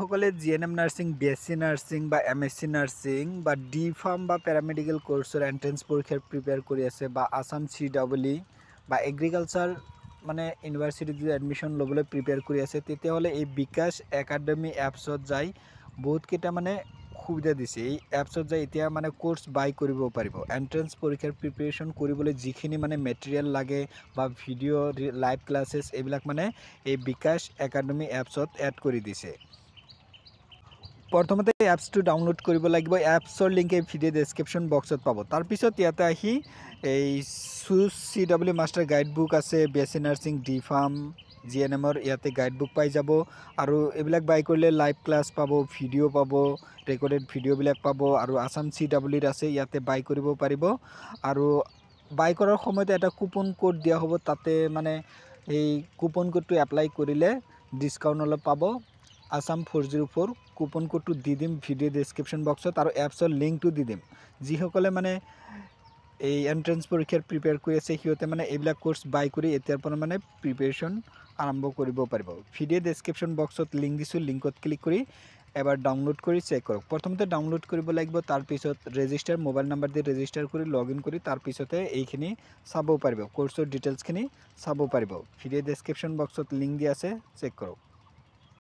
সকলে G N M nursing BSc nursing বা M S C nursing বা D pharm বা প্যারামেডিকেল কোর্সের এন্ট্রেন্স পরীক্ষার প্রিপেয়ার করে আছে বা আসাম সি ডাবলি বা এগ্রিকালচার মানে ইউনিভার্সিটিতে এডমিশন লোবলে প্রিপেয়ার করে আছে তেতিয়াহলে এই বিকাশ একাডেমি অ্যাপসত যাই বহুতকিটা মানে সুবিধা দিছে এই অ্যাপসত যাই এতিয়া মানে কোর্স বাই করব পাৰিব এন্ট্রেন্স পরীক্ষার প্রিপারেশন করবলে যিখিনি মানে মেটেরিয়াল লাগে বা ভিডিও লাইভ ক্লাসেস এইবিলাক মানে এই বিকাশ একাডেমি অ্যাপসত এড করে দিছে প্ৰথমতে এপছটো ডাউনলোড কৰিব লাগিব এপছৰ লিংক এই ভিডিঅ' ডেছক্ৰিপশ্যন বক্সত পাব তাৰপিছত ইয়াতে আহি এই choose C W master guide book আছে B S nursing D pharm G N এমৰ ইয়াতে গাইড বুক পাই যাব আৰু এইবিলাক বাই কৰিলে লাইভ ক্লাছ পাব ভিডিঅ' পাব ৰেকৰ্ডেড ভিডিঅ'বিলাক পাব আৰু আসাম চি ডাব্লিউত আছে ইয়াতে বাই কৰিব পাৰিব আৰু বাই কৰাৰ সময়তে এটা কুপন কোড দিয়া হ'ব তাতে মানে এই কুপন কোডটো এপ্লাই কৰিলে ডিছকাউণ্ট অলপ পাব Assam four zero four coupon কোডটো দি দিম ভিডিও ডিসক্রিপশন বক্সত আর এপসর লিঙ্কটো দি দিম যদি মানে এই এন্ট্রেন্স পরীক্ষার প্রিপেয়ার করে আছে সিহতে মানে এইবিল কোর্স বাই করে এতিয়ার মানে প্রিপারেশন আরম্ভ করব ভিডিও ডিসক্রিপশন বক্সত লিঙ্ক দিছো লিঙ্কত ক্লিক করে এবার ডাউনলোড করে চেক করো প্রথমত ডাউনলোড করব লাগবে তারপর রেজিস্টার মোবাইল নাম্বার দিয়ে রেজিস্টার করে লগ ইন করে তারপরে এইখানে চাব পার কোর্সর ডিটেলসখিন চাব পার ভিডিও ডিসক্রিপশন বক্সত লিঙ্ক দিয়ে আছে চেক করো